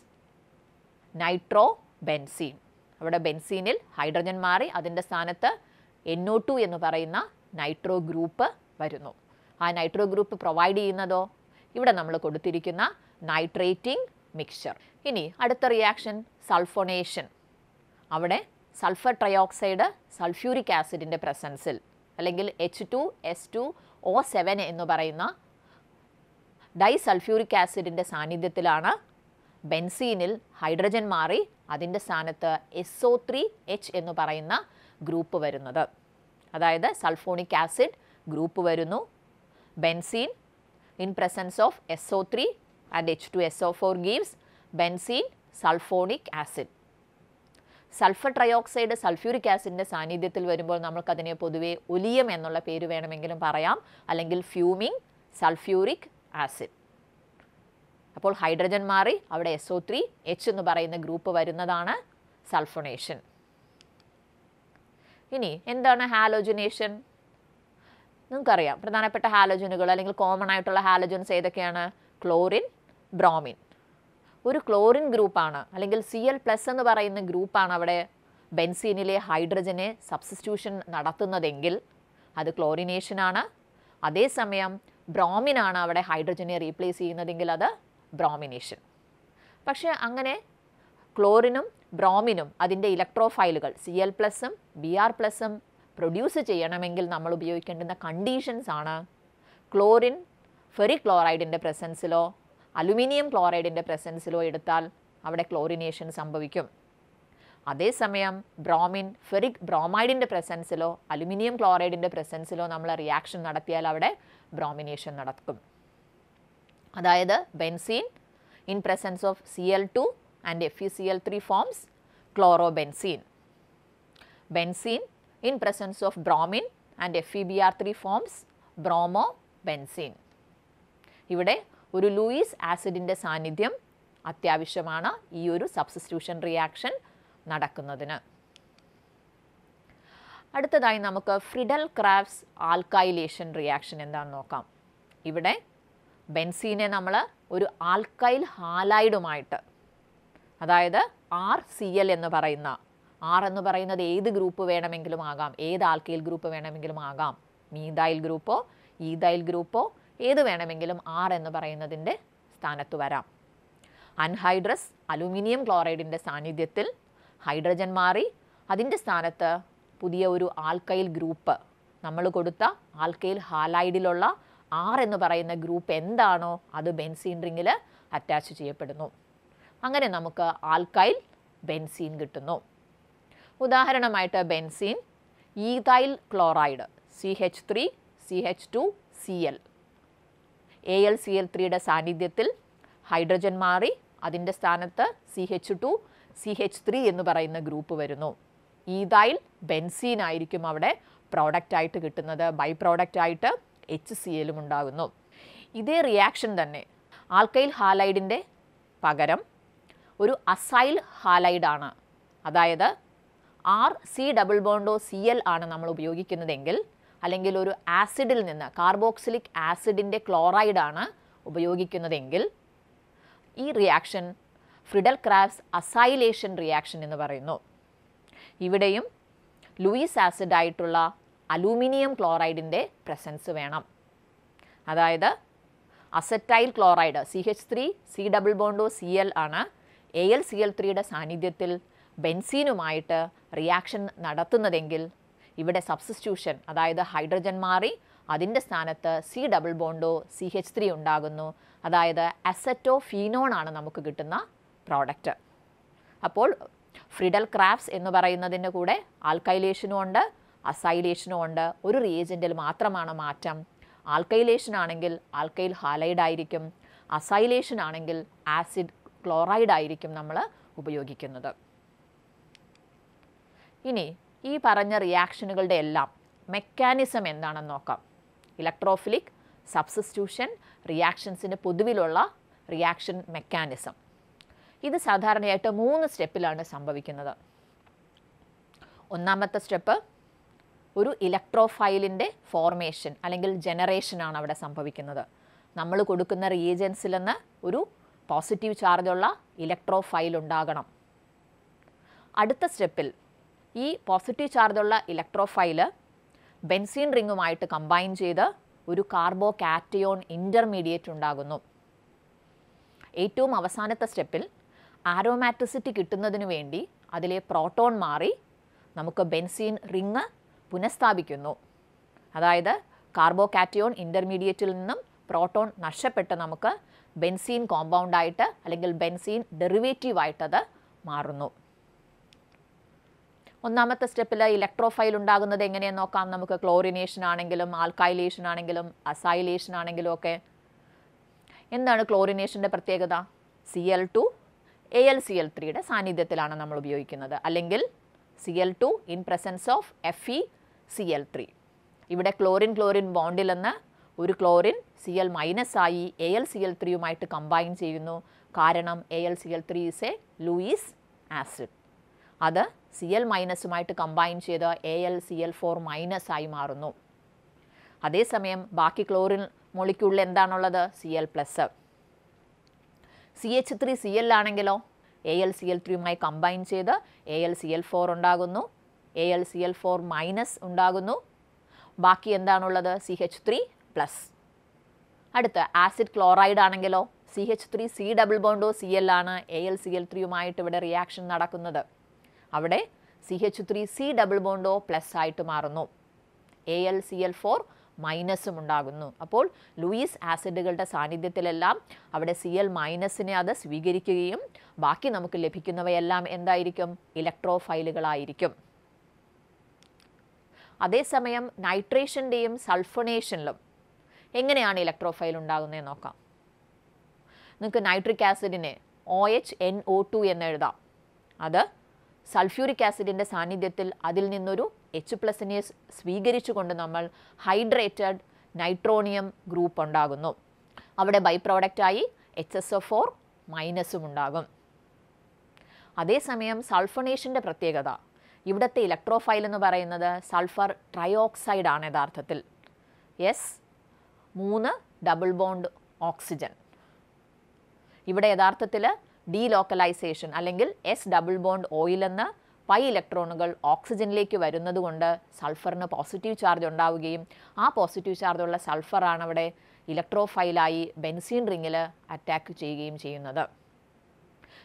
nitrobenzene അവിടെ ബെൻസീനിൽ ഹൈഡ്രജൻ മാറി അതിൻ്റെ സ്ഥാനത്ത് എൻഒ ടു എന്ന് പറയുന്ന നൈട്രോ ഗ്രൂപ്പ് വരുന്നു ആ നൈട്രോ ഗ്രൂപ്പ് പ്രൊവൈഡ് ചെയ്യുന്നതോ ഇവിടെ നമ്മൾ കൊടുത്തിരിക്കുന്ന നൈട്രേറ്റിംഗ് മിക്സ്ചർ ഇനി അടുത്ത റിയാക്ഷൻ സൾഫോണേഷൻ അവിടെ സൾഫർ ട്രയോക്സൈഡ് സൾഫ്യൂരിക് ആസിഡിൻ്റെ പ്രസൻസിൽ അല്ലെങ്കിൽ H two S two O seven എന്ന് പറയുന്ന ഡൈസൾഫ്യൂരിക് ആസിഡിൻ്റെ സാന്നിധ്യത്തിലാണ് ബെൻസീനിൽ ഹൈഡ്രജൻ മാറി അതിൻ്റെ സ്ഥാനത്ത് എസ് ഒ ത്രീ എച്ച് എന്ന് പറയുന്ന ഗ്രൂപ്പ് വരുന്നത് അതായത് സൾഫോണിക് ആസിഡ് ഗ്രൂപ്പ് വരുന്നു benzene in presence of S O three and H two S O four gives benzene sulphonic acid sulphur trioxide sulphuric ആസിഡിൻ്റെ സാന്നിധ്യത്തിൽ വരുമ്പോൾ നമുക്കതിനെ പൊതുവേ ഒലിയം എന്നുള്ള പേര് വേണമെങ്കിലും പറയാം അല്ലെങ്കിൽ ഫ്യൂമിംഗ് സൾഫ്യൂരിക് ആസിഡ് അപ്പോൾ ഹൈഡ്രജൻ മാറി അവിടെ എസ് ഒ ത്രീ എച്ച് എന്ന് പറയുന്ന ഗ്രൂപ്പ് വരുന്നതാണ് സൾഫോണേഷൻ ഇനി എന്താണ് ഹാലോജനേഷൻ നിങ്ങൾക്കറിയാം പ്രധാനപ്പെട്ട ഹാലോജനുകൾ അല്ലെങ്കിൽ കോമൺ ആയിട്ടുള്ള ഹാലോജൻസ് ഏതൊക്കെയാണ് ക്ലോറിൻ ബ്രോമിൻ ഒരു ക്ലോറിൻ ഗ്രൂപ്പാണ് അല്ലെങ്കിൽ സി എൽ പ്ലസ് എന്ന് പറയുന്ന ഗ്രൂപ്പാണ് അവിടെ ബെൻസീനിലെ ഹൈഡ്രജനെ സബ്സ്റ്റിറ്റ്യൂഷൻ നടത്തുന്നതെങ്കിൽ അത് ക്ലോറിനേഷനാണ് അതേസമയം ബ്രോമിനാണ് അവിടെ ഹൈഡ്രജനെ റീപ്ലേസ് ചെയ്യുന്നതെങ്കിൽ അത് ബ്രോമിനേഷൻ പക്ഷേ അങ്ങനെ ക്ലോറിനും ബ്രോമിനും അതിൻ്റെ ഇലക്ട്രോഫൈലുകൾ സി എൽ പ്ലസും ബി ആർ പ്ലസും പ്രൊഡ്യൂസ് ചെയ്യണമെങ്കിൽ നമ്മൾ ഉപയോഗിക്കേണ്ടുന്ന കണ്ടീഷൻസാണ് ആണ് ക്ലോറിൻ ഫെറിക്ലോറൈഡിൻ്റെ പ്രസൻസിലോ അലുമിനിയം ക്ലോറൈഡിൻ്റെ പ്രസൻസിലോ എടുത്താൽ അവിടെ ക്ലോറിനേഷൻ സംഭവിക്കും അതേസമയം ബ്രോമിൻ ഫെറിക് ബ്രോമൈഡിൻ്റെ പ്രസൻസിലോ അലുമിനിയം ക്ലോറൈഡിൻ്റെ പ്രസൻസിലോ നമ്മൾ റിയാക്ഷൻ നടത്തിയാൽ അവിടെ ബ്രോമിനേഷൻ നടക്കും അതായത് benzene in presence of C L two and F E C L three forms chlorobenzene benzene in presence of bromine and F E B R three forms bromobenzene ഇവിടെ ഒരു ലൂയിസ് ആസിഡിൻ്റെ സാന്നിധ്യം അത്യാവശ്യമാണ് ഈ ഒരു സബ്സ്റ്റിറ്റ്യൂഷൻ റിയാക്ഷൻ നടക്കുന്നതിന് അടുത്തതായി നമുക്ക് ഫ്രിഡൽ ക്രാഫ്റ്റ്സ് ആൽക്കൈലേഷൻ റിയാക്ഷൻ എന്താണെന്ന് നോക്കാം ഇവിടെ ബെൻസീനെ നമ്മൾ ഒരു ആൽക്കൈൽ ഹാലൈഡുമായിട്ട് അതായത് ആർ സി എൽ എന്ന് പറയുന്ന ആർ എന്ന് പറയുന്നത് ഏത് ഗ്രൂപ്പ് വേണമെങ്കിലും ആകാം ഏത് ആൽക്കൈൽ ഗ്രൂപ്പ് വേണമെങ്കിലും ആകാം മീതായിൽ ഗ്രൂപ്പോ ഈതായിൽ ഗ്രൂപ്പോ ഏത് വേണമെങ്കിലും ആർ എന്ന് പറയുന്നതിൻ്റെ സ്ഥാനത്ത് വരാം അൺഹൈഡ്രസ് അലുമിനിയം ക്ലോറൈഡിൻ്റെ സാന്നിധ്യത്തിൽ ഹൈഡ്രജൻ മാറി അതിൻ്റെ സ്ഥാനത്ത് പുതിയ ഒരു ആൽക്കൈൽ ഗ്രൂപ്പ് നമ്മൾ കൊടുത്ത ആൽക്കൈൽ ഹാലൈഡിലുള്ള ആർ എന്ന് പറയുന്ന ഗ്രൂപ്പ് എന്താണോ അത് ബെൻസീൻ റിങ്ങിൽ അറ്റാച്ച് ചെയ്യപ്പെടുന്നു അങ്ങനെ നമുക്ക് ആൽക്കൈൽ ബെൻസീൻ കിട്ടുന്നു ഉദാഹരണമായിട്ട് benzene ethyl chloride C H three C H two C L A L C L ത്രീയുടെ സാന്നിധ്യത്തിൽ ഹൈഡ്രജൻ മാറി അതിൻ്റെ സ്ഥാനത്ത് C H two C H three എന്ന് പറയുന്ന ഗ്രൂപ്പ് വരുന്നു ഈതായിൽ ബെൻസീൻ ആയിരിക്കും അവിടെ പ്രോഡക്റ്റ് ആയിട്ട് കിട്ടുന്നത് ബൈ പ്രോഡക്റ്റ് ആയിട്ട് എച്ച് സി എല്ലും ഉണ്ടാകുന്നു ഇതേ റിയാക്ഷൻ തന്നെ ആൽക്കൈൽ ഹാലൈഡിൻ്റെ പകരം ഒരു അസൈൽ ഹാലൈഡാണ് അതായത് R C double bond O C L ആണ് നമ്മൾ ഉപയോഗിക്കുന്നതെങ്കിൽ അല്ലെങ്കിൽ ഒരു ആസിഡിൽ നിന്ന് കാർബോക്സിലിക് ആസിഡിൻ്റെ ക്ലോറൈഡാണ് ഉപയോഗിക്കുന്നതെങ്കിൽ ഈ reaction Friedel Crafts acylation reaction എന്ന് പറയുന്നു ഇവിടെയും ലൂയിസ് ആസിഡ് ആയിട്ടുള്ള അലൂമിനിയം ക്ലോറൈഡിൻ്റെ പ്രസൻസ് വേണം അതായത് acetyl chloride C H three C double bond O C L ആണ് എ എൽ സി എൽ ത്രീയുടെ സാന്നിധ്യത്തിൽ ബെൻസീനുമായിട്ട് റിയാക്ഷൻ നടത്തുന്നതെങ്കിൽ ഇവിടെ സബ്സ്റ്റിറ്റ്യൂഷൻ അതായത് ഹൈഡ്രജൻ മാറി അതിൻ്റെ സ്ഥാനത്ത് C double bond O C H three ഉണ്ടാകുന്നു അതായത് അസറ്റോ ഫീനോൺ ആണ് നമുക്ക് കിട്ടുന്ന പ്രോഡക്റ്റ് അപ്പോൾ ഫ്രിഡൽ ക്രാഫ്സ് എന്ന് പറയുന്നതിൻ്റെ കൂടെ ആൽക്കൈലേഷനും ഉണ്ട് അസൈലേഷനും ഉണ്ട് ഒരു റിയേജൻറ്റിൽ മാത്രമാണ് മാറ്റം ആൽക്കൈലേഷൻ ആണെങ്കിൽ ആൽക്കൈൽ ഹാലൈഡ് ആയിരിക്കും അസൈലേഷൻ ആണെങ്കിൽ ആസിഡ് ക്ലോറൈഡ് ആയിരിക്കും നമ്മൾ ഉപയോഗിക്കുന്നത് ഇനി ഈ പറഞ്ഞ റിയാക്ഷനുകളുടെ എല്ലാം മെക്കാനിസം എന്താണെന്ന് നോക്കാം ഇലക്ട്രോഫിലിക് സബ്സ്റ്റിറ്റ്യൂഷൻ റിയാക്ഷൻസിന് പൊതുവിലുള്ള റിയാക്ഷൻ മെക്കാനിസം ഇത് സാധാരണയായിട്ട് മൂന്ന് സ്റ്റെപ്പിലാണ് സംഭവിക്കുന്നത് ഒന്നാമത്തെ സ്റ്റെപ്പ് ഒരു ഇലക്ട്രോഫൈലിൻ്റെ ഫോർമേഷൻ അല്ലെങ്കിൽ ജനറേഷനാണ് അവിടെ സംഭവിക്കുന്നത് നമ്മൾ കൊടുക്കുന്ന റീജൻസിൽ നിന്ന് ഒരു പോസിറ്റീവ് ചാർജുള്ള ഇലക്ട്രോഫൈൽ ഉണ്ടാകണം അടുത്ത സ്റ്റെപ്പിൽ ഈ പോസിറ്റീവ് ചാർജുള്ള ഇലക്ട്രോഫൈൽ ബെൻസീൻ റിങ്ങുമായിട്ട് കമ്പൈൻ ചെയ്ത് ഒരു കാർബോ കാറ്റയോൺ ഇൻ്റർമീഡിയറ്റ് ഉണ്ടാകുന്നു ഏറ്റവും അവസാനത്തെ സ്റ്റെപ്പിൽ ആരോമാറ്റിസിറ്റി കിട്ടുന്നതിന് വേണ്ടി അതിലെ പ്രോട്ടോൺ മാറി നമുക്ക് ബെൻസീൻ റിങ് പുനഃസ്ഥാപിക്കുന്നു അതായത് കാർബോ കാറ്റയോൺ ഇൻ്റർമീഡിയറ്റിൽ നിന്നും പ്രോട്ടോൺ നഷ്ടപ്പെട്ട് നമുക്ക് ബെൻസീൻ കോമ്പൗണ്ടായിട്ട് അല്ലെങ്കിൽ ബെൻസീൻ ഡെറിവേറ്റീവായിട്ടത് മാറുന്നു ഒന്നാമത്തെ സ്റ്റെപ്പിൽ ഇലക്ട്രോഫൈൽ ഉണ്ടാകുന്നത് എങ്ങനെയെന്ന് നോക്കാം നമുക്ക് ക്ലോറിനേഷൻ ആണെങ്കിലും ആൽക്കൈലേഷൻ ആണെങ്കിലും അസൈലേഷൻ ആണെങ്കിലും ഒക്കെ എന്താണ് ക്ലോറിനേഷൻ്റെ പ്രത്യേകത C L two A L C L ത്രീയുടെ സാന്നിധ്യത്തിലാണ് നമ്മൾ ഉപയോഗിക്കുന്നത് അല്ലെങ്കിൽ C L two in presence of F E C L three ഇവിടെ ക്ലോറിൻ ക്ലോറിൻ ബോണ്ടിൽ നിന്ന് ഒരു ക്ലോറിൻ സി എൽ മൈനസ് ആയി എ എൽ സി എൽ ത്രീയുമായിട്ട് കമ്പൈൻ ചെയ്യുന്നു കാരണം A L C L three is a Lewis acid അത് സി എൽ മൈനസുമായിട്ട് കമ്പൈൻ ചെയ്ത് A L C L four minus ആയി മാറുന്നു അതേസമയം ബാക്കി ക്ലോറിൻ മൊളിക്കുള്ളിൽ എന്താണുള്ളത് C L plus C H three C L ആണെങ്കിലോ എ എൽ സി എൽ ത്രീയുമായി കമ്പൈൻ ചെയ്ത് A L C L four ഉണ്ടാകുന്നു A L C L four minus ഉണ്ടാകുന്നു ബാക്കി എന്താണുള്ളത് സി എച്ച് ത്രീ പ്ലസ് അടുത്ത ആസിഡ് ക്ലോറൈഡ് ആണെങ്കിലോ C H three C double bond O C L ആണ് എ എൽ സി എൽ ത്രീയുമായിട്ട് ഇവിടെ റിയാക്ഷൻ നടക്കുന്നത് അവിടെ C H three C double bond O plus ആയിട്ട് മാറുന്നു A L C L four മൈനസും ഉണ്ടാകുന്നു അപ്പോൾ ലൂയിസ് ആസിഡുകളുടെ സാന്നിധ്യത്തിലെല്ലാം അവിടെ സി എൽ മൈനസിനെ അത് സ്വീകരിക്കുകയും ബാക്കി നമുക്ക് ലഭിക്കുന്നവയെല്ലാം എന്തായിരിക്കും ഇലക്ട്രോഫൈലുകളായിരിക്കും അതേസമയം നൈട്രേഷൻ്റെയും സൾഫണേഷനിലും എങ്ങനെയാണ് ഇലക്ട്രോഫൈൽ ഉണ്ടാകുന്നതെന്ന് നോക്കാം നിങ്ങൾക്ക് നൈട്രിക് ആസിഡിനെ O H N O two എന്ന് എഴുതാം അത് സൾഫ്യൂരിക് ആസിഡിൻ്റെ സാന്നിധ്യത്തിൽ അതിൽ നിന്നൊരു എച്ച് പ്ലസിനെ സ്വീകരിച്ചുകൊണ്ട് നമ്മൾ ഹൈഡ്രേറ്റഡ് നൈട്രോണിയം ഗ്രൂപ്പ് ഉണ്ടാകുന്നു അവിടെ ബൈ പ്രോഡക്റ്റായി എച്ച് എസ് എഫ് ഫോർ മൈനസും ഉണ്ടാകും അതേസമയം സൾഫണേഷൻ്റെ പ്രത്യേകത ഇവിടുത്തെ ഇലക്ട്രോഫൈൽ എന്ന് പറയുന്നത് സൾഫർ ട്രയോക്സൈഡ് ആണ് യഥാർത്ഥത്തിൽ എസ് മൂന്ന് ഡബിൾ ബോണ്ട് ഓക്സിജൻ ഇവിടെ യഥാർത്ഥത്തിൽ ഡീലോക്കലൈസേഷൻ അല്ലെങ്കിൽ എസ് ഡബിൾ ബോണ്ട് ഓയിൽ എന്ന പൈ ഇലക്ട്രോണുകൾ ഓക്സിജനിലേക്ക് വരുന്നതുകൊണ്ട് സൾഫറിന് പോസിറ്റീവ് ചാർജ് ഉണ്ടാവുകയും ആ പോസിറ്റീവ് ചാർജുള്ള സൾഫറാണ് അവിടെ ഇലക്ട്രോഫൈലായി ബെൻസീൻ റിങ്ങിൽ അറ്റാക്ക് ചെയ്യുകയും ചെയ്യുന്നത്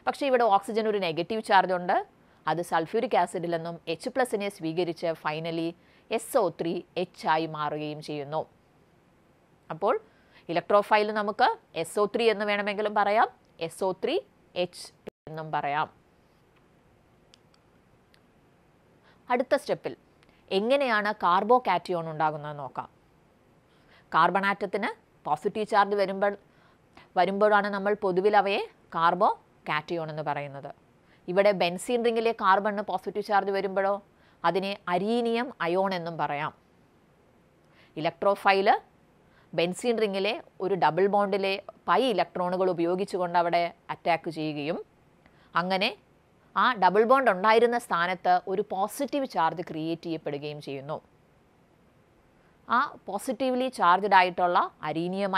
പക്ഷേ ഇവിടെ ഓക്സിജൻ ഒരു നെഗറ്റീവ് ചാർജ് ഉണ്ട് അത് സൾഫ്യൂരിക് ആസിഡിൽ നിന്നും എച്ച് പ്ലസിനെ സ്വീകരിച്ച് finally S O three H ആയി മാറുകയും ചെയ്യുന്നു അപ്പോൾ ഇലക്ട്രോഫൈൽ നമുക്ക് എസ് ഒ ത്രീ എന്ന് വേണമെങ്കിലും പറയാം എസ് ഒ ത്രീ എച്ച് എന്നും പറയാം അടുത്ത സ്റ്റെപ്പിൽ എങ്ങനെയാണ് കാർബോ കാറ്റിയോൺ ഉണ്ടാകുന്നത് നോക്കാം കാർബൺ ആറ്റത്തിന് പോസിറ്റീവ് ചാർജ് വരുമ്പോൾ വരുമ്പോഴാണ് നമ്മൾ പൊതുവിൽ അവയെ കാർബോ കാറ്റിയോൺ എന്ന് പറയുന്നത് ഇവിടെ ബെൻസീൻ റിങ്ങിലെ കാർബണ് പോസിറ്റീവ് ചാർജ് വരുമ്പോഴോ അതിനെ അരീനിയം അയോൺ എന്നും പറയാം ഇലക്ട്രോഫൈല് ബെൻസീൻ റിങ്ങിലെ ഒരു ഡബിൾ ബോണ്ടിലെ പൈ ഇലക്ട്രോണുകൾ ഉപയോഗിച്ചുകൊണ്ട് അവിടെ അറ്റാക്ക് ചെയ്യുകയും അങ്ങനെ ആ ഡബിൾ ബോണ്ട് ഉണ്ടായിരുന്ന സ്ഥാനത്ത് ഒരു പോസിറ്റീവ് ചാർജ് ക്രിയേറ്റ് ചെയ്യപ്പെടുകയും ചെയ്യുന്നു ആ പോസിറ്റീവ്ലി ചാർജ്ഡ് ആയിട്ടുള്ള arenium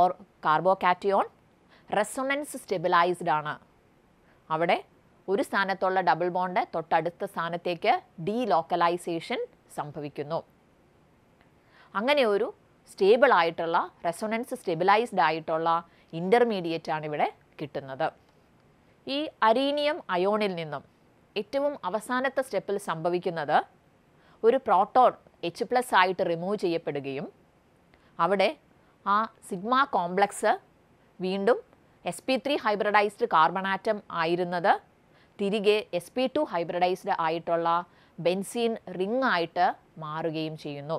or carbocation resonance stabilised ആണ് അവിടെ ഒരു സ്ഥാനത്തുള്ള ഡബിൾ ബോണ്ട് തൊട്ടടുത്ത സ്ഥാനത്തേക്ക് ഡീ ലോക്കലൈസേഷൻ സംഭവിക്കുന്നു അങ്ങനെ ഒരു സ്റ്റേബിൾ ആയിട്ടുള്ള റെസൊണൻസ് സ്റ്റെബിലൈസ്ഡ് ആയിട്ടുള്ള ഇൻ്റർമീഡിയറ്റ് ആണ് ഇവിടെ കിട്ടുന്നത് ഈ അരീനിയം അയോണിൽ നിന്നും ഏറ്റവും അവസാനത്തെ സ്റ്റെപ്പിൽ സംഭവിക്കുന്നത് ഒരു പ്രോട്ടോൺ എച്ച് പ്ലസ് ആയിട്ട് റിമൂവ് ചെയ്യപ്പെടുകയും അവിടെ ആ സിഗ്മ കോംപ്ലക്സ് വീണ്ടും S P three hybridised carbon atom ആയിരുന്നത് തിരികെ എസ് പി ടു ഹൈബ്രഡൈസ്ഡ് ആയിട്ടുള്ള ബെൻസീൻ റിങ് ആയിട്ട് മാറുകയും ചെയ്യുന്നു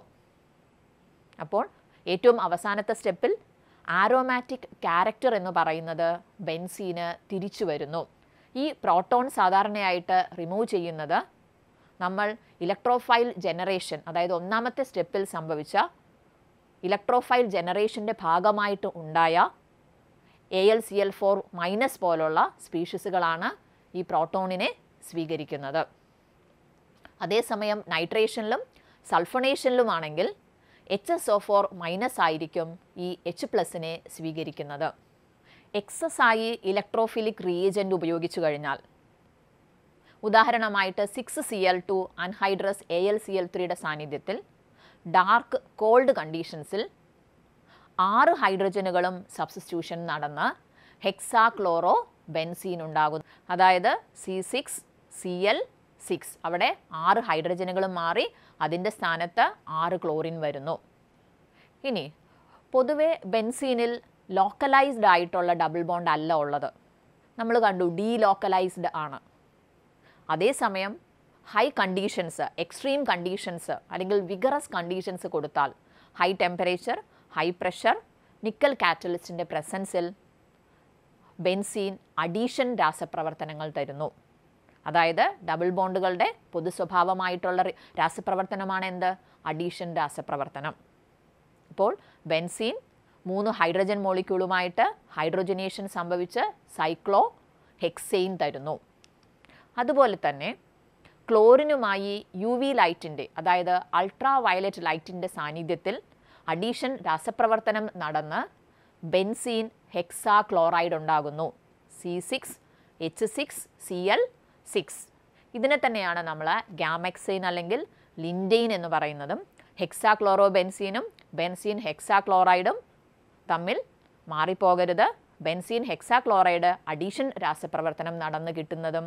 അപ്പോൾ ഏറ്റവും അവസാനത്തെ സ്റ്റെപ്പിൽ ആരോമാറ്റിക് ക്യാരക്ടർ എന്ന് പറയുന്നത് ബെൻസീന് തിരിച്ചു വരുന്നു ഈ പ്രോട്ടോൺ സാധാരണയായിട്ട് റിമൂവ് ചെയ്യുന്നത് നമ്മൾ ഇലക്ട്രോഫൈൽ ജനറേഷൻ അതായത് ഒന്നാമത്തെ സ്റ്റെപ്പിൽ സംഭവിച്ച ഇലക്ട്രോഫൈൽ ജനറേഷൻ്റെ ഭാഗമായിട്ട് ഉണ്ടായ A L C L four minus പോലുള്ള സ്പീഷീസുകളാണ് ഈ പ്രോട്ടോണിനെ സ്വീകരിക്കുന്നത് അതേസമയം നൈട്രേഷനിലും സൾഫണേഷനിലുമാണെങ്കിൽ H S O four minus ആയിരിക്കും ഈ എച്ച് പ്ലസിനെ സ്വീകരിക്കുന്നത് എക്സസായി ഇലക്ട്രോഫിലിക് റീജൻറ്റ് ഉപയോഗിച്ചു കഴിഞ്ഞാൽ ഉദാഹരണമായിട്ട് six C L two anhydrous A L C L ത്രീയുടെ സാന്നിധ്യത്തിൽ ഡാർക്ക് കോൾഡ് കണ്ടീഷൻസിൽ ആറ് ഹൈഡ്രജനുകളും സബ്സ്റ്റിറ്റ്യൂഷൻ നടന്ന് ഹെക്സാ ക്ലോറോ ബെൻസീൻ ഉണ്ടാകുന്നു അതായത് C six C L six അവിടെ ആറ് ഹൈഡ്രജനുകളും മാറി അതിൻ്റെ സ്ഥാനത്ത് ആറ് ക്ലോറിൻ വരുന്നു ഇനി പൊതുവെ ബെൻസീനിൽ ലോക്കലൈസ്ഡ് ആയിട്ടുള്ള ഡബിൾ ബോണ്ട് അല്ല ഉള്ളത് നമ്മൾ കണ്ടു ഡീലോക്കലൈസ്ഡ് ആണ് അതേസമയം ഹൈ കണ്ടീഷൻസ് എക്സ്ട്രീം കണ്ടീഷൻസ് അല്ലെങ്കിൽ വിഗറസ് കണ്ടീഷൻസ് കൊടുത്താൽ high temperature high pressure nickel കാറ്റലിസ്റ്റിൻ്റെ പ്രസൻസിൽ ബെൻസീൻ അഡീഷൻ രാസപ്രവർത്തനങ്ങൾ തരുന്നു അതായത് ഡബിൾ ബോണ്ടുകളുടെ പൊതു സ്വഭാവമായിട്ടുള്ള രാസപ്രവർത്തനമാണ് എന്ത് അഡീഷൻ രാസപ്രവർത്തനം ഇപ്പോൾ ബെൻസീൻ മൂന്ന് ഹൈഡ്രജൻ മോളിക്യൂളുമായിട്ട് ഹൈഡ്രോജനേഷൻ സംഭവിച്ച് സൈക്ലോ ഹെക്സെയിൻ തരുന്നു അതുപോലെ തന്നെ ക്ലോറിനുമായി യു വി ലൈറ്റിൻ്റെ അതായത് അൾട്രാ വയലറ്റ് ലൈറ്റിൻ്റെ സാന്നിധ്യത്തിൽ അഡീഷൻ രാസപ്രവർത്തനം നടന്ന് ബെൻസീൻ ഹെക്സാ ക്ലോറൈഡ് ഉണ്ടാകുന്നു C six H six C L six ഇതിനെ തന്നെയാണ് നമ്മൾ ഗാമക്സൈൻ അല്ലെങ്കിൽ ലിൻഡെയിൻ എന്ന് പറയുന്നതും ഹെക്സാക്ലോറോ ബെൻസീനും ബെൻസീൻ ഹെക്സാക്ലോറൈഡും തമ്മിൽ മാറിപ്പോകരുത് ബെൻസീൻ ഹെക്സാക്ലോറൈഡ് അഡീഷൻ രാസപ്രവർത്തനം നടന്നു കിട്ടുന്നതും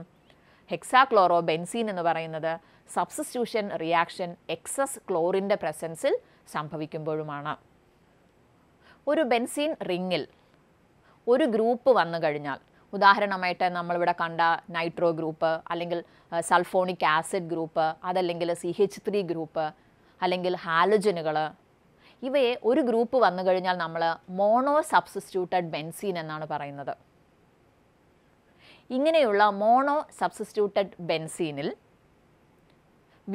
ഹെക്സാക്ലോറോ ബെൻസീൻ എന്ന് പറയുന്നത് സബ്സ്റ്റിറ്റ്യൂഷൻ റിയാക്ഷൻ എക്സസ് ക്ലോറിൻ്റെ പ്രസൻസിൽ സംഭവിക്കുമ്പോഴുമാണ് ഒരു ബെൻസീൻ റിങ്ങിൽ ഒരു ഗ്രൂപ്പ് വന്നു കഴിഞ്ഞാൽ ഉദാഹരണമായിട്ട് നമ്മളിവിടെ കണ്ട നൈട്രോ ഗ്രൂപ്പ് അല്ലെങ്കിൽ സൾഫോണിക് ആസിഡ് ഗ്രൂപ്പ് അതല്ലെങ്കിൽ സി എച്ച് ത്രീ ഗ്രൂപ്പ് അല്ലെങ്കിൽ ഹാലജനുകൾ ഇവയെ ഒരു ഗ്രൂപ്പ് വന്നു കഴിഞ്ഞാൽ നമ്മൾ മോണോ സബ്സ്റ്റിറ്റ്യൂട്ടഡ് ബെൻസീൻ എന്നാണ് പറയുന്നത് ഇങ്ങനെയുള്ള മോണോ സബ്സ്റ്റിറ്റ്യൂട്ടഡ് ബെൻസീനിൽ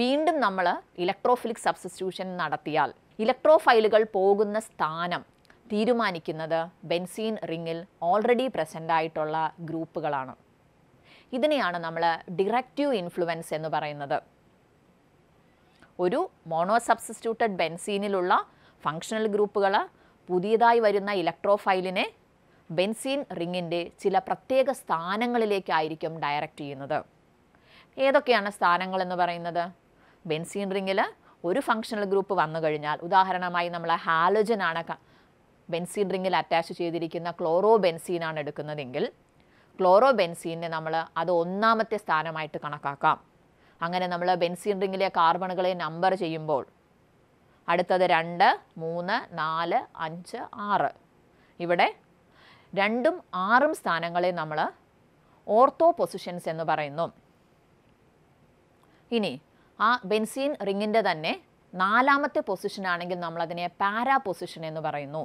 വീണ്ടും നമ്മൾ ഇലക്ട്രോഫിലിക് സബ്സ്റ്റിറ്റ്യൂഷൻ നടത്തിയാൽ ഇലക്ട്രോഫൈലുകൾ പോകുന്ന സ്ഥാനം തീരുമാനിക്കുന്നത് ബെൻസീൻ റിങ്ങിൽ ഓൾറെഡി പ്രസൻ്റ് ആയിട്ടുള്ള ഗ്രൂപ്പുകളാണ് ഇതിനെയാണ് നമ്മൾ ഡിറക്റ്റീവ് ഇൻഫ്ലുവൻസ് എന്ന് പറയുന്നത് ഒരു മോണോ സബ്സ്റ്റിറ്റ്യൂട്ടഡ് ബെൻസീനിലുള്ള ഫങ്ഷണൽ ഗ്രൂപ്പുകൾ പുതിയതായി വരുന്ന ഇലക്ട്രോഫൈലിനെ ബെൻസീൻ റിങ്ങിൻ്റെ ചില പ്രത്യേക സ്ഥാനങ്ങളിലേക്കായിരിക്കും ഡയറക്റ്റ് ചെയ്യുന്നത് ഏതൊക്കെയാണ് സ്ഥാനങ്ങൾ എന്ന് പറയുന്നത് ബെൻസീൻ റിങ്ങിൽ ഒരു ഫങ്ഷണൽ ഗ്രൂപ്പ് വന്നു കഴിഞ്ഞാൽ ഉദാഹരണമായി നമ്മൾ ഹാലോജൻ ആണ് ബെൻസീൻ റിങ്ങിൽ അറ്റാച്ച് ചെയ്തിരിക്കുന്ന ക്ലോറോ ബെൻസീനാണ് എടുക്കുന്നതെങ്കിൽ ക്ലോറോ ബെൻസീനെ നമ്മൾ അത് ഒന്നാമത്തെ സ്ഥാനമായിട്ട് കണക്കാക്കാം അങ്ങനെ നമ്മൾ ബെൻസീൻ റിങ്ങിലെ കാർബണുകളെ നമ്പർ ചെയ്യുമ്പോൾ അടുത്തത് രണ്ട് മൂന്ന് നാല് അഞ്ച് ആറ് ഇവിടെ രണ്ടും ആറും സ്ഥാനങ്ങളെ നമ്മൾ ഓർത്തോ പൊസിഷൻസ് എന്ന് പറയുന്നു ഇനി ആ ബെൻസീൻ റിങ്ങിൻ്റെ തന്നെ നാലാമത്തെ പൊസിഷൻ ആണെങ്കിൽ നമ്മളതിനെ പാരാ പൊസിഷൻ എന്ന് പറയുന്നു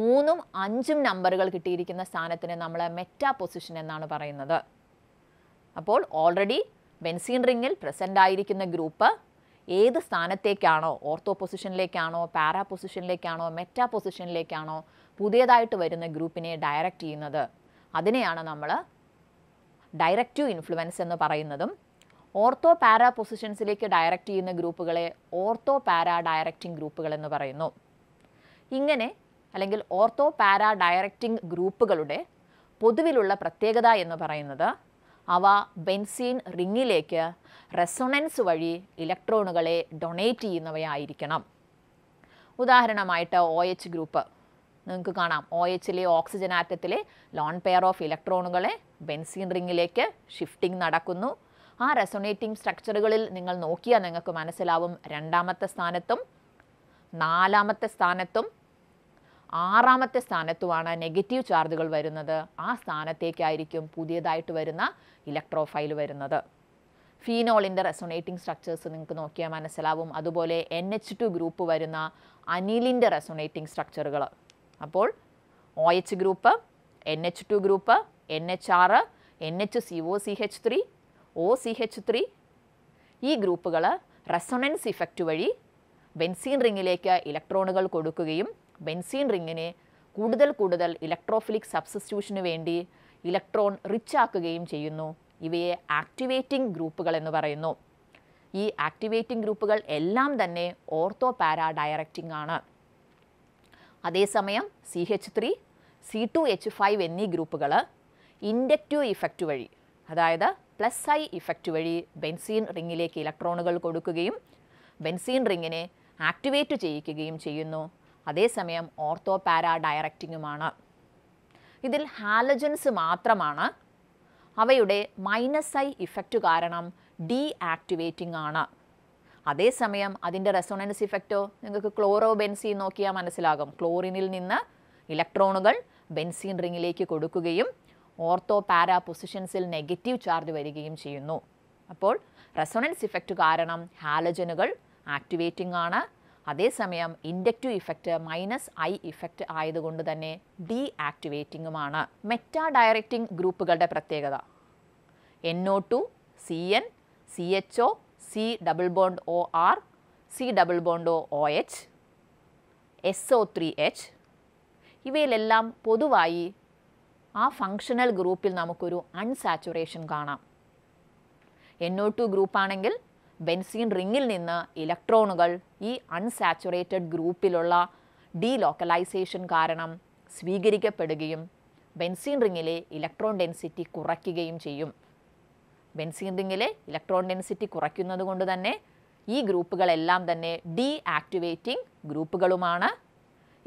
മൂന്നും അഞ്ചും നമ്പറുകൾ കിട്ടിയിരിക്കുന്ന സ്ഥാനത്തിന് നമ്മൾ മെറ്റാ പൊസിഷൻ എന്നാണ് പറയുന്നത് അപ്പോൾ ഓൾറെഡി ബെൻസീൻ റിങ്ങിൽ പ്രസൻ്റ് ആയിരിക്കുന്ന ഗ്രൂപ്പ് ഏത് സ്ഥാനത്തേക്കാണോ ഓർത്തോ പൊസിഷനിലേക്കാണോ പാരാ പൊസിഷനിലേക്കാണോ മെറ്റാ പൊസിഷനിലേക്കാണോ പുതിയതായിട്ട് വരുന്ന ഗ്രൂപ്പിനെ ഡയറക്റ്റ് ചെയ്യുന്നത് അതിനെയാണ് നമ്മൾ ഡയറക്റ്റീവ് ഇൻഫ്ലുവൻസ് എന്ന് പറയുന്നതും ഓർത്തോ പാരാ പൊസിഷൻസിലേക്ക് ഡയറക്റ്റ് ചെയ്യുന്ന ഗ്രൂപ്പുകളെ ഓർത്തോ പാരാ ഡയറക്റ്റിംഗ് ഗ്രൂപ്പുകൾ എന്ന് പറയുന്നു ഇങ്ങനെ അല്ലെങ്കിൽ ഓർത്തോ പാരാ ഡയറക്റ്റിംഗ് ഗ്രൂപ്പുകളുടെ പൊതുവിലുള്ള പ്രത്യേകത എന്ന് പറയുന്നത് അവ ബെൻസീൻ റിങ്ങിലേക്ക് റെസൊണൻസ് വഴി ഇലക്ട്രോണുകളെ ഡൊണേറ്റ് ചെയ്യുന്നവയായിരിക്കണം ഉദാഹരണമായിട്ട് ഒ എച്ച് ഗ്രൂപ്പ് നിങ്ങൾക്ക് കാണാം ഒ എച്ചിലെ ഓക്സിജൻ ആറ്റത്തിലെ ലോൺ പെയർ ഓഫ് ഇലക്ട്രോണുകളെ ബെൻസീൻ റിങ്ങിലേക്ക് ഷിഫ്റ്റിംഗ് നടക്കുന്നു ആ റെസൊണേറ്റിംഗ് സ്ട്രക്ചറുകളിൽ നിങ്ങൾ നോക്കിയാൽ നിങ്ങൾക്ക് മനസ്സിലാവും രണ്ടാമത്തെ സ്ഥാനത്തും നാലാമത്തെ സ്ഥാനത്തും ആറാമത്തെ സ്ഥാനത്തുമാണ് നെഗറ്റീവ് ചാർജുകൾ വരുന്നത് ആ സ്ഥാനത്തേക്കായിരിക്കും പുതിയതായിട്ട് വരുന്ന ഇലക്ട്രോഫൈൽ വരുന്നത് ഫീനോളിൻ്റെ റെസൊണേറ്റിംഗ് സ്ട്രക്ചേഴ്സ് നിങ്ങൾക്ക് നോക്കിയാൽ മനസ്സിലാവും അതുപോലെ എൻ എച്ച് ടു ഗ്രൂപ്പ് വരുന്ന അനിലിൻ്റെ റെസൊണേറ്റിംഗ് സ്ട്രക്ചറുകൾ അപ്പോൾ O H group N H two group N H ആറ് N H C O C H three O C H three ഈ ഗ്രൂപ്പുകൾ റെസൊണൻസ് ഇഫക്റ്റ് വഴി ബെൻസീൻ റിങ്ങിലേക്ക് ഇലക്ട്രോണുകൾ കൊടുക്കുകയും ബെൻസീൻ റിങ്ങിനെ കൂടുതൽ കൂടുതൽ ഇലക്ട്രോഫിലിക് സബ്സ്റ്റിറ്റ്യൂഷന് വേണ്ടി ഇലക്ട്രോൺ റിച്ച് ആക്കുകയും ചെയ്യുന്നു ഇവയെ ആക്ടിവേറ്റിംഗ് ഗ്രൂപ്പുകൾ എന്ന് പറയുന്നു ഈ ആക്ടിവേറ്റിംഗ് ഗ്രൂപ്പുകൾ എല്ലാം തന്നെ ഓർത്തോ പാരാ ഡയറക്റ്റിംഗ് ആണ് അതേസമയം C H three C two H five എന്നീ ഗ്രൂപ്പുകൾ ഇൻഡക്റ്റീവ് ഇഫക്റ്റ് വഴി അതായത് പ്ലസ് ഐ ഇഫക്റ്റ് വഴി ബെൻസീൻ റിങ്ങിലേക്ക് ഇലക്ട്രോണുകൾ കൊടുക്കുകയും ബെൻസീൻ റിങ്ങിനെ ആക്ടിവേറ്റ് ചെയ്യിക്കുകയും ചെയ്യുന്നു അതേസമയം ഓർത്തോ പാരാ ഡയറക്റ്റിങ്ങുമാണ് ഇതിൽ ഹാലജൻസ് മാത്രമാണ് അവയുടെ മൈനസ് ഐ ഇഫക്റ്റ് കാരണം ഡീ ആക്ടിവേറ്റിംഗ് ആണ് അതേസമയം അതിൻ്റെ റെസൊണൻസ് ഇഫക്റ്റോ നിങ്ങൾക്ക് ക്ലോറോ ബെൻസീൻ നോക്കിയാൽ മനസ്സിലാകും ക്ലോറിനിൽ നിന്ന് ഇലക്ട്രോണുകൾ ബെൻസീൻ റിങ്ങിലേക്ക് കൊടുക്കുകയും ഓർത്തോ പാരാ പൊസിഷൻസിൽ നെഗറ്റീവ് ചാർജ് വരികയും ചെയ്യുന്നു അപ്പോൾ റെസൊണൻസ് ഇഫക്റ്റ് കാരണം ഹാലജനുകൾ ആക്ടിവേറ്റിംഗ് ആണ് അതേസമയം inductive effect minus I effect ആയതുകൊണ്ട് തന്നെ ഡീ ആക്ടിവേറ്റിംഗുമാണ് മെറ്റാ ഡയറക്റ്റിംഗ് ഗ്രൂപ്പുകളുടെ പ്രത്യേകത N O two C N C H O C double bond O R C double bond O H S O three H ഇവയിലെല്ലാം പൊതുവായി ആ ഫങ്ഷണൽ ഗ്രൂപ്പിൽ നമുക്കൊരു അൺസാച്ചുറേഷൻ കാണാം എൻ ഒ ടു ഗ്രൂപ്പാണെങ്കിൽ ബെൻസീൻ റിങ്ങിൽ നിന്ന് ഇലക്ട്രോണുകൾ ഈ അൺസാച്ചുറേറ്റഡ് ഗ്രൂപ്പിലുള്ള ഡീലോക്കലൈസേഷൻ കാരണം സ്വീകരിക്കപ്പെടുകയും ബെൻസീൻ റിങ്ങിലെ ഇലക്ട്രോൺ ഡെൻസിറ്റി കുറയ്ക്കുകയും ചെയ്യും ബെൻസീൻ റിങ്ങിലെ ഇലക്ട്രോൺ ഡെൻസിറ്റി കുറയ്ക്കുന്നത് കൊണ്ട് തന്നെ ഈ ഗ്രൂപ്പുകളെല്ലാം തന്നെ ഡീ ആക്ടിവേറ്റിംഗ് ഗ്രൂപ്പുകളുമാണ്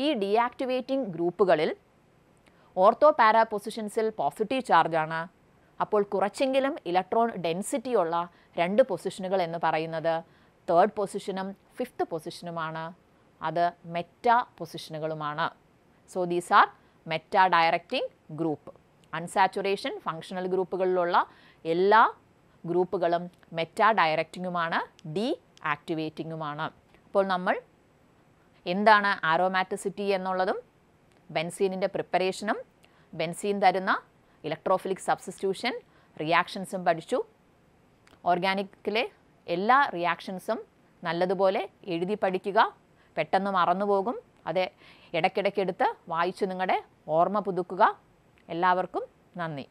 ഈ ഡീ ആക്ടിവേറ്റിംഗ് ഗ്രൂപ്പുകളിൽ ഓർത്തോ പാരാ പൊസിഷൻസിൽ പോസിറ്റീവ് ചാർജാണ് അപ്പോൾ കുറച്ചെങ്കിലും ഇലക്ട്രോൺ ഡെൻസിറ്റിയുള്ള രണ്ട് പൊസിഷനുകൾ എന്ന് പറയുന്നത് തേർഡ് പൊസിഷനും ഫിഫ്ത്ത് പൊസിഷനുമാണ് അത് മെറ്റ പൊസിഷനുകളുമാണ് so these are meta directing group unsaturation functional ഗ്രൂപ്പുകളിലുള്ള എല്ലാ ഗ്രൂപ്പുകളും മെറ്റ ഡയറക്റ്റിങ്ങുമാണ് ഡി ആക്ടിവേറ്റിങ്ങുമാണ് അപ്പോൾ നമ്മൾ എന്താണ് ആരോമാറ്റിസിറ്റി എന്നുള്ളതും ബെൻസീനിൻ്റെ പ്രിപ്പറേഷനും ബെൻസീൻ തരുന്ന ഇലക്ട്രോഫിലിക് സബ്സ്റ്റിറ്റ്യൂഷൻ റിയാക്ഷൻസും പഠിച്ചു ഓർഗാനിക്കിലെ എല്ലാ റിയാക്ഷൻസും നല്ലതുപോലെ എഴുതി പഠിക്കുക പെട്ടെന്ന് മറന്നുപോകും അത് ഇടയ്ക്കിടയ്ക്കെടുത്ത് വായിച്ചു നിങ്ങളുടെ ഓർമ്മ പുതുക്കുക എല്ലാവർക്കും നന്ദി